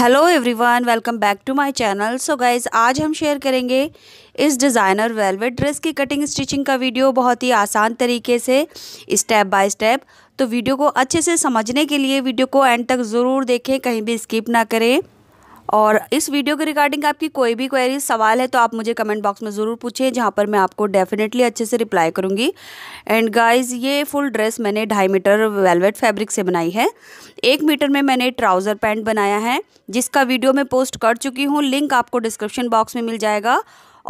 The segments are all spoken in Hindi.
hello everyone welcome back to my channel so guys आज हम शेयर करेंगे इस डिज़ाइनर वेलवेट ड्रेस की कटिंग स्टिचिंग का वीडियो बहुत ही आसान तरीके से स्टेप बाय स्टेप तो वीडियो को अच्छे से समझने के लिए वीडियो को एंड तक ज़रूर देखें कहीं भी स्किप ना करें और इस वीडियो के रिगार्डिंग आपकी कोई भी क्वेरी सवाल है तो आप मुझे कमेंट बॉक्स में ज़रूर पूछिए जहाँ पर मैं आपको डेफिनेटली अच्छे से रिप्लाई करूँगी एंड गाइज ये फुल ड्रेस मैंने ढाई मीटर वेलवेट फैब्रिक से बनाई है एक मीटर में मैंने ट्राउज़र पैंट बनाया है जिसका वीडियो मैं पोस्ट कर चुकी हूँ लिंक आपको डिस्क्रिप्शन बॉक्स में मिल जाएगा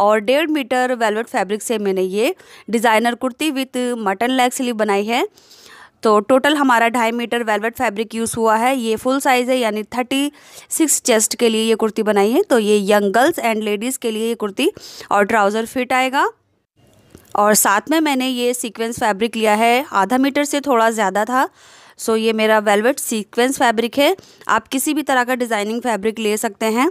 और डेढ़ मीटर वेलवेट फैब्रिक से मैंने ये designer kurti with mutton leg sleeve बनाई है तो टोटल हमारा ढाई मीटर वेलवेट फैब्रिक यूज़ हुआ है ये फुल साइज़ है यानी थर्टी सिक्स चेस्ट के लिए ये कुर्ती बनाई है तो ये यंग गर्ल्स एंड लेडीज़ के लिए ये कुर्ती और ट्राउज़र फिट आएगा और साथ में मैंने ये सीक्वेंस फैब्रिक लिया है आधा मीटर से थोड़ा ज़्यादा था सो ये मेरा वेलवेट सीक्वेंस फैब्रिक है आप किसी भी तरह का डिज़ाइनिंग फैब्रिक ले सकते हैं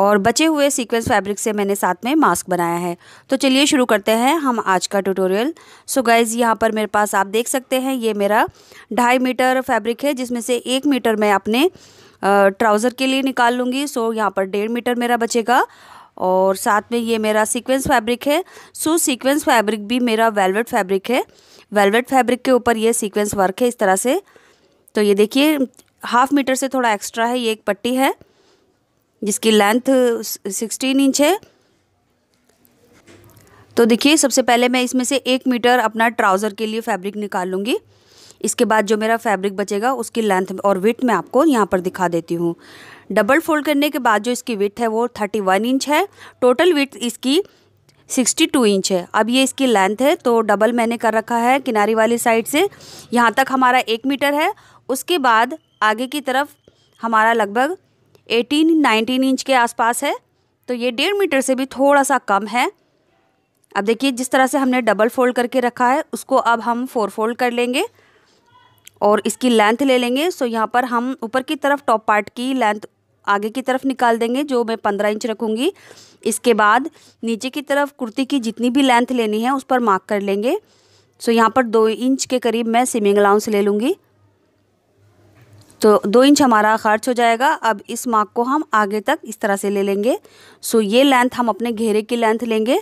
और बचे हुए सीक्वेंस फैब्रिक से मैंने साथ में मास्क बनाया है तो चलिए शुरू करते हैं हम आज का ट्यूटोरियल सो गाइज़ यहाँ पर मेरे पास आप देख सकते हैं ये मेरा ढाई मीटर फैब्रिक है जिसमें से एक मीटर मैं अपने ट्राउज़र के लिए निकाल लूँगी सो यहाँ पर डेढ़ मीटर मेरा बचेगा और साथ में ये मेरा सीक्वेंस फैब्रिक है सो सीक्वेंस फैब्रिक भी मेरा वेलवेट फैब्रिक है वेलवेट फैब्रिक के ऊपर ये सीक्वेंस वर्क है इस तरह से तो ये देखिए हाफ मीटर से थोड़ा एक्स्ट्रा है ये एक पट्टी है जिसकी लेंथ सिक्सटीन इंच है तो देखिए सबसे पहले मैं इसमें से एक मीटर अपना ट्राउज़र के लिए फैब्रिक निकाल लूँगी इसके बाद जो मेरा फैब्रिक बचेगा उसकी लेंथ और विथ मैं आपको यहाँ पर दिखा देती हूँ डबल फोल्ड करने के बाद जो इसकी विथ है वो थर्टी वन इंच है टोटल विथ इसकी सिक्सटी टू इंच है अब ये इसकी लेंथ है तो डबल मैंने कर रखा है किनारी वाली साइड से यहाँ तक हमारा एक मीटर है उसके बाद आगे की तरफ हमारा लगभग एटीन नाइनटीन इंच के आसपास है तो ये डेढ़ मीटर से भी थोड़ा सा कम है अब देखिए जिस तरह से हमने डबल फोल्ड करके रखा है उसको अब हम फोर फोल्ड कर लेंगे और इसकी लेंथ ले लेंगे सो यहाँ पर हम ऊपर की तरफ टॉप पार्ट की लेंथ आगे की तरफ निकाल देंगे जो मैं पंद्रह इंच रखूँगी इसके बाद नीचे की तरफ कुर्ती की जितनी भी लेंथ लेनी है उस पर मार्क कर लेंगे सो यहाँ पर दो इंच के करीब मैं सिमिंग अलाउंस ले लूँगी तो दो इंच हमारा खर्च हो जाएगा अब इस मार्क को हम आगे तक इस तरह से ले लेंगे सो ये लेंथ हम अपने घेरे की लेंथ लेंगे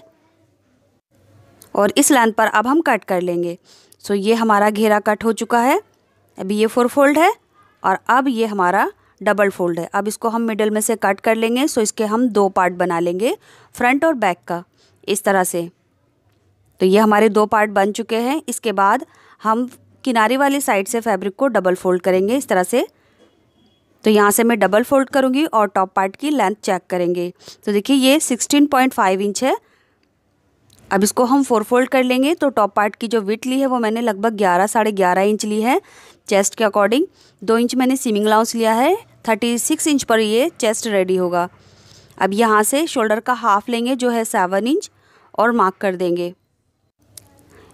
और इस लेंथ पर अब हम कट कर लेंगे सो ये हमारा घेरा कट हो चुका है अभी ये फोर फोल्ड है और अब ये हमारा डबल फोल्ड है अब इसको हम मिडल में से कट कर लेंगे सो इसके हम दो पार्ट बना लेंगे फ्रंट और बैक का इस तरह से तो ये हमारे दो पार्ट बन चुके हैं इसके बाद हम किनारे वाली साइड से फैब्रिक को डबल फोल्ड करेंगे इस तरह से तो यहाँ से मैं डबल फोल्ड करूँगी और टॉप पार्ट की लेंथ चेक करेंगे तो देखिए ये 16.5 इंच है अब इसको हम फोर फोल्ड कर लेंगे तो टॉप पार्ट की जो विट ली है वो मैंने लगभग ग्यारह साढ़े ग्यारह इंच ली है चेस्ट के अकॉर्डिंग दो इंच मैंने सीमिंग लाउंस लिया है थर्टी सिक्स इंच पर ये चेस्ट रेडी होगा अब यहाँ से शोल्डर का हाफ लेंगे जो है सेवन इंच और मार्क कर देंगे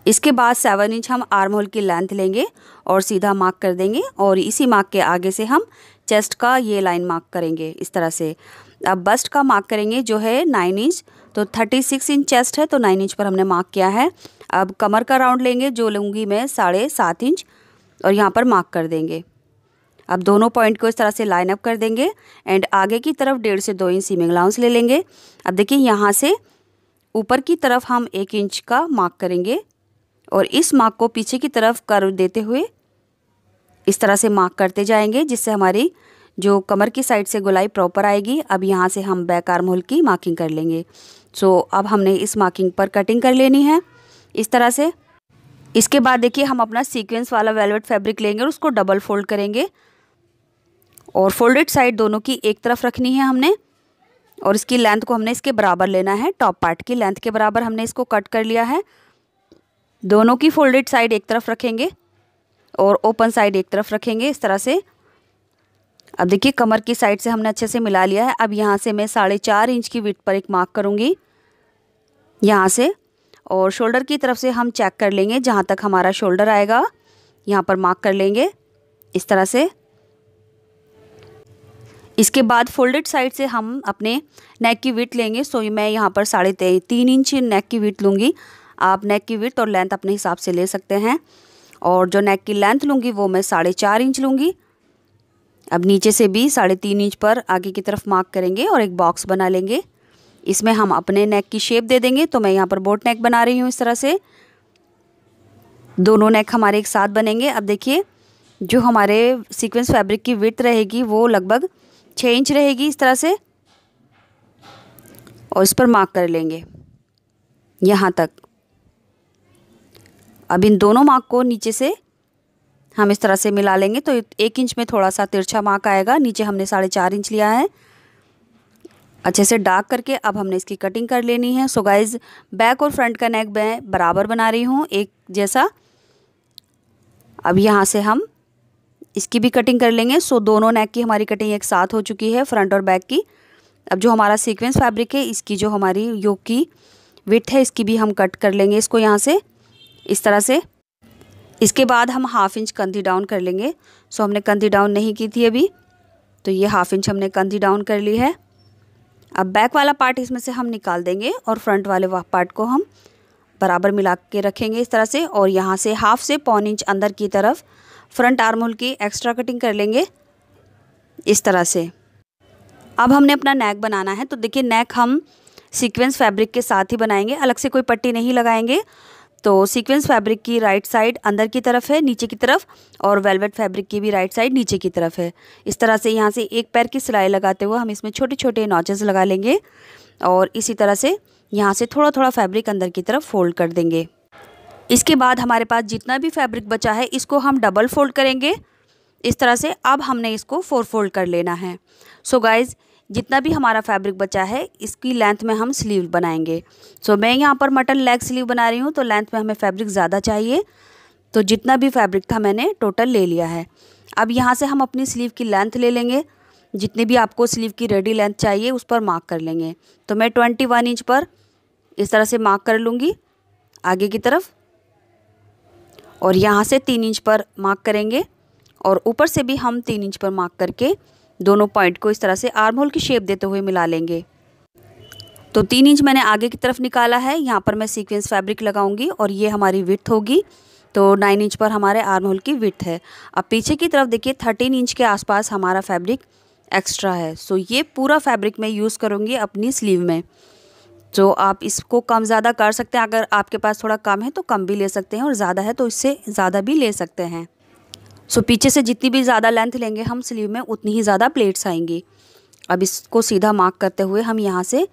इसके बाद सेवन इंच हम आर्म होल की लेंथ लेंगे और सीधा मार्क कर देंगे और इसी मार्क के आगे से हम चेस्ट का ये लाइन मार्क करेंगे इस तरह से अब बस्ट का मार्क करेंगे जो है नाइन इंच तो थर्टी सिक्स इंच चेस्ट है तो नाइन इंच पर हमने मार्क किया है अब कमर का राउंड लेंगे जो लूँगी मैं साढ़े सात इंच और यहाँ पर मार्क कर देंगे अब दोनों पॉइंट को इस तरह से लाइन अप कर देंगे एंड आगे की तरफ डेढ़ से दो इंच सीमिंग अलाउंस ले लेंगे अब देखिए यहाँ से ऊपर की तरफ हम एक इंच का मार्क करेंगे और इस मार्क को पीछे की तरफ कर देते हुए इस तरह से मार्क करते जाएंगे जिससे हमारी जो कमर की साइड से गुलाई प्रॉपर आएगी अब यहाँ से हम बैक आर्म होल की मार्किंग कर लेंगे सो अब हमने इस मार्किंग पर कटिंग कर लेनी है इस तरह से इसके बाद देखिए हम अपना सीक्वेंस वाला वेलवेट फैब्रिक लेंगे और उसको डबल फोल्ड करेंगे और फोल्डेड साइड दोनों की एक तरफ रखनी है हमने और इसकी लेंथ को हमने इसके बराबर लेना है टॉप पार्ट की लेंथ के बराबर हमने इसको कट कर लिया है दोनों की फोल्डेड साइड एक तरफ रखेंगे और ओपन साइड एक तरफ रखेंगे इस तरह से अब देखिए कमर की साइड से हमने अच्छे से मिला लिया है अब यहाँ से मैं साढ़े चार इंच की विट पर एक मार्क करूँगी यहाँ से और शोल्डर की तरफ से हम चेक कर लेंगे जहाँ तक हमारा शोल्डर आएगा यहाँ पर मार्क कर लेंगे इस तरह से इसके बाद फोल्डेड साइड से हम अपने नेक की विट लेंगे सो मैं यहाँ पर साढ़े तीन इंच नेक की विट लूँगी आप नेक की विथ और लेंथ अपने हिसाब से ले सकते हैं और जो नेक की लेंथ लूँगी वो मैं साढ़े चार इंच लूँगी अब नीचे से भी साढ़े तीन इंच पर आगे की तरफ मार्क करेंगे और एक बॉक्स बना लेंगे इसमें हम अपने नेक की शेप दे देंगे तो मैं यहाँ पर बोट नेक बना रही हूँ इस तरह से दोनों नेक हमारे एक साथ बनेंगे अब देखिए जो हमारे सीक्वेंस फैब्रिक की विथ रहेगी वो लगभग छः इंच रहेगी इस तरह से और इस पर मार्क कर लेंगे यहाँ तक अब इन दोनों मार्क को नीचे से हम इस तरह से मिला लेंगे तो एक इंच में थोड़ा सा तिरछा मार्क आएगा नीचे हमने साढ़े चार इंच लिया है अच्छे से डार्क करके अब हमने इसकी कटिंग कर लेनी है सो गाइज बैक और फ्रंट का नेक मैं बराबर बना रही हूँ एक जैसा अब यहाँ से हम इसकी भी कटिंग कर लेंगे सो दोनों नेक की हमारी कटिंग एक साथ हो चुकी है फ्रंट और बैक की अब जो हमारा सीक्वेंस फैब्रिक है इसकी जो हमारी योग की विथ है इसकी भी हम कट कर लेंगे इसको यहाँ से इस तरह से इसके बाद हम हाफ इंच कंधी डाउन कर लेंगे सो हमने कंधी डाउन नहीं की थी अभी तो ये हाफ इंच हमने कंधी डाउन कर ली है अब बैक वाला पार्ट इसमें से हम निकाल देंगे और फ्रंट वाले पार्ट को हम बराबर मिला के रखेंगे इस तरह से और यहाँ से हाफ से पौन इंच अंदर की तरफ फ्रंट आर्म होल की एक्स्ट्रा कटिंग कर लेंगे इस तरह से अब हमने अपना नेक बनाना है तो देखिए नेक हम सीक्वेंस फैब्रिक के साथ ही बनाएंगे अलग से कोई पट्टी नहीं लगाएंगे तो सीक्वेंस फैब्रिक की राइट साइड अंदर की तरफ है नीचे की तरफ और वेलवेट फैब्रिक की भी राइट साइड नीचे की तरफ है इस तरह से यहाँ से एक पैर की सिलाई लगाते हुए हम इसमें छोटे छोटे नॉचेस लगा लेंगे और इसी तरह से यहाँ से थोड़ा थोड़ा फैब्रिक अंदर की तरफ फोल्ड कर देंगे इसके बाद हमारे पास जितना भी फैब्रिक बचा है इसको हम डबल फोल्ड करेंगे इस तरह से अब हमने इसको फोर फोल्ड कर लेना है सो so गाइज़ जितना भी हमारा फैब्रिक बचा है इसकी लेंथ में हम स्लीव बनाएंगे सो so, मैं यहाँ पर मटन लेग स्लीव बना रही हूँ तो लेंथ में हमें फैब्रिक ज़्यादा चाहिए तो जितना भी फैब्रिक था मैंने टोटल ले लिया है अब यहाँ से हम अपनी स्लीव की लेंथ ले लेंगे जितनी भी आपको स्लीव की रेडी लेंथ चाहिए उस पर मार्क कर लेंगे तो मैं ट्वेंटी वन इंच पर इस तरह से मार्क कर लूँगी आगे की तरफ और यहाँ से तीन इंच पर मार्क करेंगे और ऊपर से भी हम तीन इंच पर मार्क करके दोनों पॉइंट को इस तरह से आर्म होल की शेप देते हुए मिला लेंगे तो तीन इंच मैंने आगे की तरफ निकाला है यहाँ पर मैं सीक्वेंस फैब्रिक लगाऊंगी और ये हमारी विथ होगी तो नाइन इंच पर हमारे आर्म होल की विथ है अब पीछे की तरफ देखिए थर्टीन इंच के आसपास हमारा फैब्रिक एक्स्ट्रा है सो ये पूरा फैब्रिक मैं यूज़ करूँगी अपनी स्लीव में तो आप इसको कम ज़्यादा कर सकते हैं अगर आपके पास थोड़ा कम है तो कम भी ले सकते हैं और ज़्यादा है तो इससे ज़्यादा भी ले सकते हैं सो पीछे से जितनी भी ज़्यादा लेंथ लेंगे हम स्लीव में उतनी ही ज़्यादा प्लेट्स आएंगी अब इसको सीधा मार्क करते हुए हम यहाँ से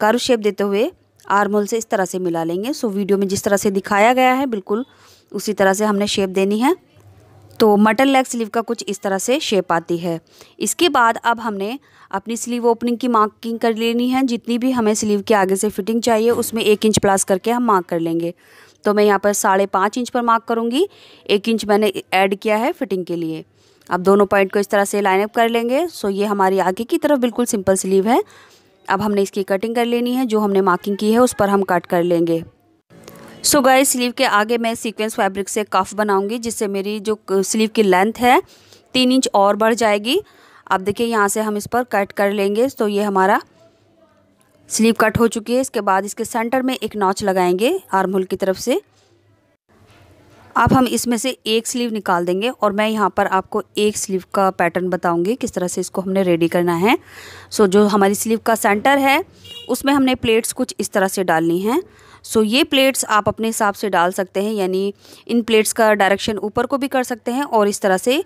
कर्व शेप देते हुए आर्मोल से इस तरह से मिला लेंगे सो वीडियो में जिस तरह से दिखाया गया है बिल्कुल उसी तरह से हमने शेप देनी है तो मटन लेग स्लीव का कुछ इस तरह से शेप आती है इसके बाद अब हमने अपनी स्लीव ओपनिंग की मार्किंग कर लेनी है जितनी भी हमें स्लीव के आगे से फिटिंग चाहिए उसमें एक इंच प्लस करके हम मार्क कर लेंगे तो मैं यहाँ पर साढ़े पाँच इंच पर मार्क करूँगी एक इंच मैंने ऐड किया है फिटिंग के लिए अब दोनों पॉइंट को इस तरह से लाइनअप कर लेंगे सो ये हमारी आगे की तरफ बिल्कुल सिंपल स्लीव है अब हमने इसकी कटिंग कर लेनी है जो हमने मार्किंग की है उस पर हम कट कर लेंगे सो गाय स्लीव के आगे मैं सीक्वेंस फैब्रिक से कफ बनाऊंगी जिससे मेरी जो स्लीव की लेंथ है तीन इंच और बढ़ जाएगी अब देखिए यहाँ से हम इस पर कट कर लेंगे तो ये हमारा स्लीव कट हो चुकी है इसके बाद इसके सेंटर में एक नॉच लगाएंगे आर्म होल की तरफ से अब हम इसमें से एक स्लीव निकाल देंगे और मैं यहाँ पर आपको एक स्लीव का पैटर्न बताऊँगी किस तरह से इसको हमने रेडी करना है सो जो हमारी स्लीव का सेंटर है उसमें हमने प्लेट्स कुछ इस तरह से डालनी हैं सो ये प्लेट्स आप अपने हिसाब से डाल सकते हैं यानी इन प्लेट्स का डायरेक्शन ऊपर को भी कर सकते हैं और इस तरह से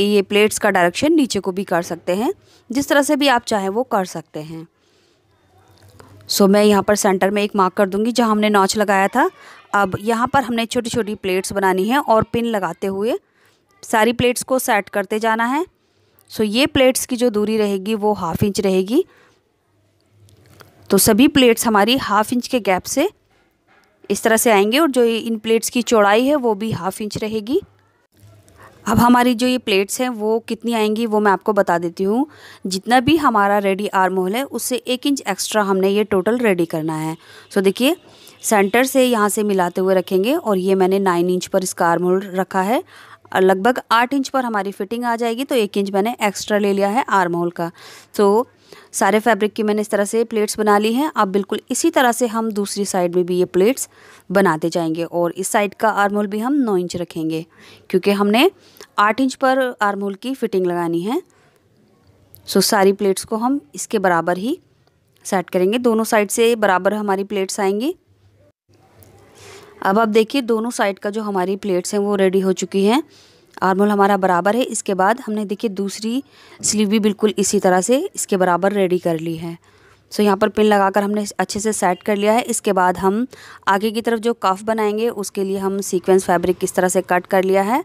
ये प्लेट्स का डायरेक्शन नीचे को भी कर सकते हैं जिस तरह से भी आप चाहें वो कर सकते हैं सो so, मैं यहाँ पर सेंटर में एक मार्क कर दूँगी जहाँ हमने नॉच लगाया था अब यहाँ पर हमने छोटी छोटी प्लेट्स बनानी हैं और पिन लगाते हुए सारी प्लेट्स को सेट करते जाना है सो so, ये प्लेट्स की जो दूरी रहेगी वो हाफ इंच रहेगी तो सभी प्लेट्स हमारी हाफ इंच के गैप से इस तरह से आएंगे और जो इन प्लेट्स की चौड़ाई है वो भी हाफ इंच रहेगी अब हमारी जो ये प्लेट्स हैं वो कितनी आएंगी वो मैं आपको बता देती हूँ जितना भी हमारा रेडी आर्म होल है उससे एक इंच एक्स्ट्रा हमने ये टोटल रेडी करना है सो देखिए सेंटर से यहाँ से मिलाते हुए रखेंगे और ये मैंने नाइन इंच पर इसका आर्म होल रखा है लगभग आठ इंच पर हमारी फिटिंग आ जाएगी तो एक इंच मैंने एक्स्ट्रा ले लिया है आर्म होल का तो सारे फैब्रिक की मैंने इस तरह से प्लेट्स बना ली हैं अब बिल्कुल इसी तरह से हम दूसरी साइड में भी ये प्लेट्स बनाते जाएंगे और इस साइड का आर्म होल भी हम नौ इंच रखेंगे क्योंकि हमने आठ इंच पर आर्म होल की फिटिंग लगानी है सो सारी प्लेट्स को हम इसके बराबर ही सेट करेंगे दोनों साइड से बराबर हमारी प्लेट्स आएंगी अब आप देखिए दोनों साइड का जो हमारी प्लेट्स हैं वो रेडी हो चुकी हैं आर्म होल हमारा बराबर है इसके बाद हमने देखिए दूसरी स्लीव भी बिल्कुल इसी तरह से इसके बराबर रेडी कर ली है सो यहाँ पर पिन लगाकर हमने अच्छे से सेट कर लिया है इसके बाद हम आगे की तरफ जो कफ बनाएंगे उसके लिए हम सीक्वेंस फैब्रिक किस तरह से कट कर लिया है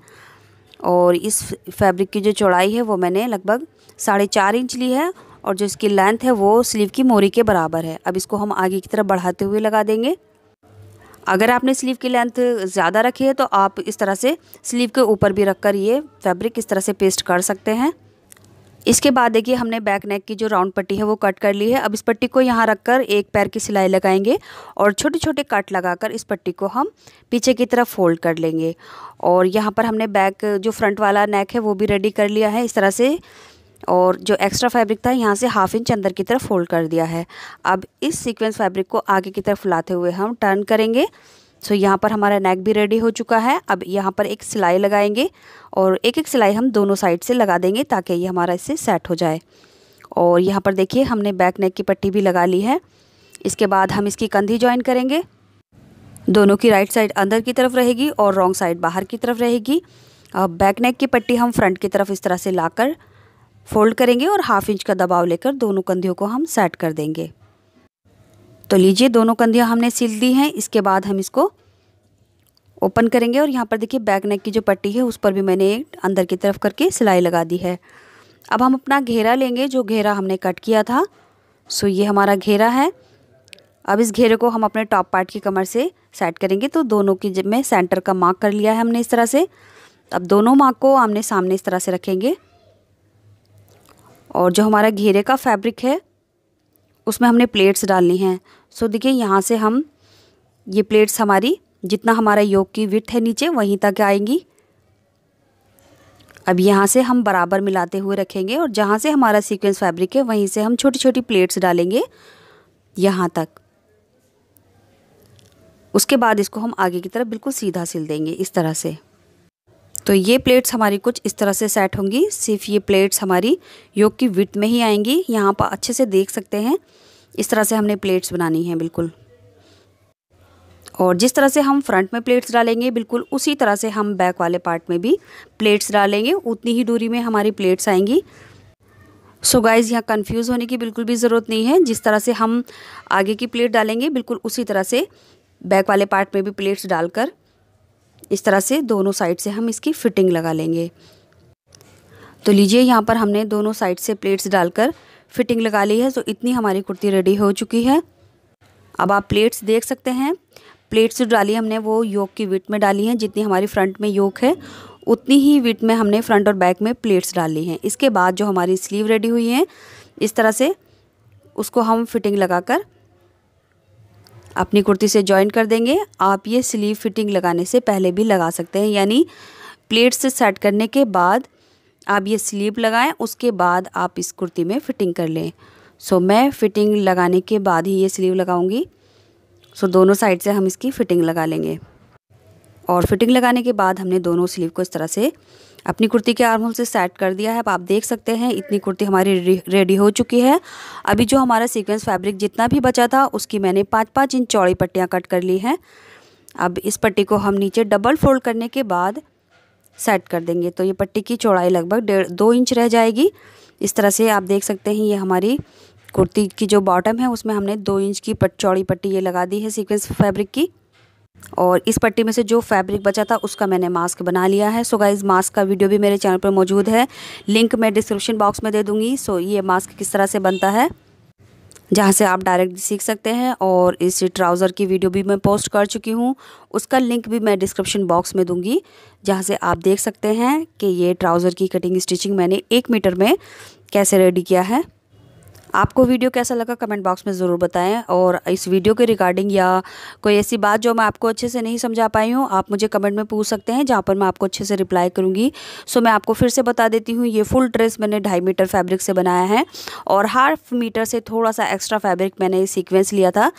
और इस फैब्रिक की जो चौड़ाई है वो मैंने लगभग साढ़े चार इंच ली है और जो इसकी लेंथ है वो स्लीव की मोरी के बराबर है अब इसको हम आगे की तरफ बढ़ाते हुए लगा देंगे अगर आपने स्लीव की लेंथ ज़्यादा रखी है तो आप इस तरह से स्लीव के ऊपर भी रख कर ये फैब्रिक इस तरह से पेस्ट कर सकते हैं इसके बाद देखिए हमने बैक नेक की जो राउंड पट्टी है वो कट कर ली है अब इस पट्टी को यहाँ रखकर एक पैर की सिलाई लगाएंगे और छोटे छोटे कट लगाकर इस पट्टी को हम पीछे की तरफ फोल्ड कर लेंगे और यहाँ पर हमने बैक जो फ्रंट वाला नेक है वो भी रेडी कर लिया है इस तरह से और जो एक्स्ट्रा फैब्रिक था यहाँ से हाफ इंच अंदर की तरफ फोल्ड कर दिया है अब इस सीक्वेंस फैब्रिक को आगे की तरफ लाते हुए हम टर्न करेंगे सो यहाँ पर हमारा नेक भी रेडी हो चुका है अब यहाँ पर एक सिलाई लगाएंगे और एक एक सिलाई हम दोनों साइड से लगा देंगे ताकि ये हमारा इससे सेट हो जाए और यहाँ पर देखिए हमने बैक नेक की पट्टी भी लगा ली है इसके बाद हम इसकी कंधी ज्वाइन करेंगे दोनों की राइट साइड अंदर की तरफ रहेगी और रॉन्ग साइड बाहर की तरफ रहेगी अब बैक नेक की पट्टी हम फ्रंट की तरफ इस तरह से लाकर फोल्ड करेंगे और हाफ इंच का दबाव लेकर दोनों कंधियों को हम सेट कर देंगे तो लीजिए दोनों कंधियाँ हमने सिल दी हैं इसके बाद हम इसको ओपन करेंगे और यहाँ पर देखिए बैक नेक की जो पट्टी है उस पर भी मैंने अंदर की तरफ करके सिलाई लगा दी है अब हम अपना घेरा लेंगे जो घेरा हमने कट किया था सो ये हमारा घेरा है अब इस घेरे को हम अपने टॉप पार्ट की कमर से सेट करेंगे तो दोनों की में सेंटर का मार्क कर लिया है हमने इस तरह से अब दोनों मार्क को हमने सामने इस तरह से रखेंगे और जो हमारा घेरे का फैब्रिक है उसमें हमने प्लेट्स डालनी हैं सो देखिए यहाँ से हम ये प्लेट्स हमारी जितना हमारा योग की विथ है नीचे वहीं तक आएंगी अब यहाँ से हम बराबर मिलाते हुए रखेंगे और जहाँ से हमारा सीक्वेंस फैब्रिक है वहीं से हम छोटी छोटी प्लेट्स डालेंगे यहाँ तक उसके बाद इसको हम आगे की तरफ बिल्कुल सीधा सिल देंगे इस तरह से तो ये प्लेट्स हमारी कुछ इस तरह से सेट होंगी सिर्फ ये प्लेट्स हमारी योग की विथ में ही आएंगी यहाँ पर अच्छे से देख सकते हैं इस तरह से हमने प्लेट्स बनानी हैं बिल्कुल और जिस तरह से हम फ्रंट में प्लेट्स डालेंगे बिल्कुल उसी तरह से हम बैक वाले पार्ट में भी प्लेट्स डालेंगे उतनी ही दूरी में हमारी प्लेट्स आएंगी सो गाइज़ यहाँ कंफ्यूज होने की बिल्कुल भी ज़रूरत नहीं है जिस तरह से हम आगे की प्लेट डालेंगे बिल्कुल उसी तरह से बैक वाले पार्ट में भी प्लेट्स डालकर इस तरह से दोनों साइड से हम इसकी फिटिंग लगा लेंगे तो लीजिए यहाँ पर हमने दोनों साइड से प्लेट्स डालकर फिटिंग लगा ली है तो इतनी हमारी कुर्ती रेडी हो चुकी है अब आप प्लेट्स देख सकते हैं प्लेट्स जो डाली हमने वो योग की विट में डाली हैं जितनी हमारी फ्रंट में योग है उतनी ही विट में हमने फ्रंट और बैक में प्लेट्स डाल ली हैं इसके बाद जो हमारी स्लीव रेडी हुई है इस तरह से उसको हम फिटिंग लगाकर अपनी कुर्ती से ज्वाइन कर देंगे आप ये स्लीव फिटिंग लगाने से पहले भी लगा सकते हैं यानी प्लेट से सेट करने के बाद आप ये स्लीव लगाएं उसके बाद आप इस कुर्ती में फ़िटिंग कर लें सो so, मैं फ़िटिंग लगाने के बाद ही ये स्लीव लगाऊंगी सो so, दोनों साइड से हम इसकी फ़िटिंग लगा लेंगे और फिटिंग लगाने के बाद हमने दोनों स्लीव को इस तरह से अपनी कुर्ती के आर्म होल से सेट कर दिया है अब आप देख सकते हैं इतनी कुर्ती हमारी रेडी हो चुकी है अभी जो हमारा सीक्वेंस फैब्रिक जितना भी बचा था उसकी मैंने पाँच पाँच इंच चौड़ी पट्टियाँ कट कर ली हैं अब इस पट्टी को हम नीचे डबल फोल्ड करने के बाद सेट कर देंगे तो ये पट्टी की चौड़ाई लगभग डेढ़ दो इंच रह जाएगी इस तरह से आप देख सकते हैं ये हमारी कुर्ती की जो बॉटम है उसमें हमने दो इंच की पट चौड़ी पट्टी ये लगा दी है सीक्वेंस फैब्रिक की और इस पट्टी में से जो फैब्रिक बचा था उसका मैंने मास्क बना लिया है सो गाइज मास्क का वीडियो भी मेरे चैनल पर मौजूद है लिंक मैं डिस्क्रिप्शन बॉक्स में दे दूँगी सो ये मास्क किस तरह से बनता है जहाँ से आप डायरेक्ट सीख सकते हैं और इस ट्राउज़र की वीडियो भी मैं पोस्ट कर चुकी हूँ उसका लिंक भी मैं डिस्क्रिप्शन बॉक्स में दूँगी जहाँ से आप देख सकते हैं कि ये ट्राउज़र की कटिंग स्टिचिंग मैंने एक मीटर में कैसे रेडी किया है आपको वीडियो कैसा लगा कमेंट बॉक्स में ज़रूर बताएं और इस वीडियो के रिगार्डिंग या कोई ऐसी बात जो मैं आपको अच्छे से नहीं समझा पाई हूँ आप मुझे कमेंट में पूछ सकते हैं जहाँ पर मैं आपको अच्छे से रिप्लाई करूँगी सो मैं आपको फिर से बता देती हूँ ये फुल ड्रेस मैंने ढाई मीटर फैब्रिक से बनाया है और हाफ मीटर से थोड़ा सा एक्स्ट्रा फैब्रिक मैंने सीक्वेंस लिया था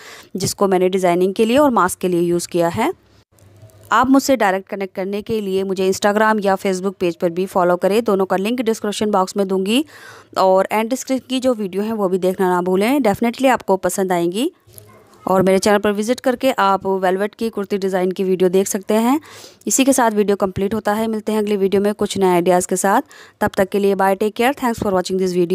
जिसको मैंने डिज़ाइनिंग के लिए और मास्क के लिए यूज़ किया है आप मुझसे डायरेक्ट कनेक्ट करने के लिए मुझे इंस्टाग्राम या फेसबुक पेज पर भी फॉलो करें दोनों का लिंक डिस्क्रिप्शन बॉक्स में दूंगी और एंड स्क्रिप्ट की जो वीडियो है वो भी देखना ना भूलें डेफिनेटली आपको पसंद आएंगी और मेरे चैनल पर विजिट करके आप वेलवेट की कुर्ती डिज़ाइन की वीडियो देख सकते हैं इसी के साथ वीडियो कंप्लीट होता है मिलते हैं अगली वीडियो में कुछ नए आइडियाज़ के साथ तब तक के लिए bye take care thanks for watching this video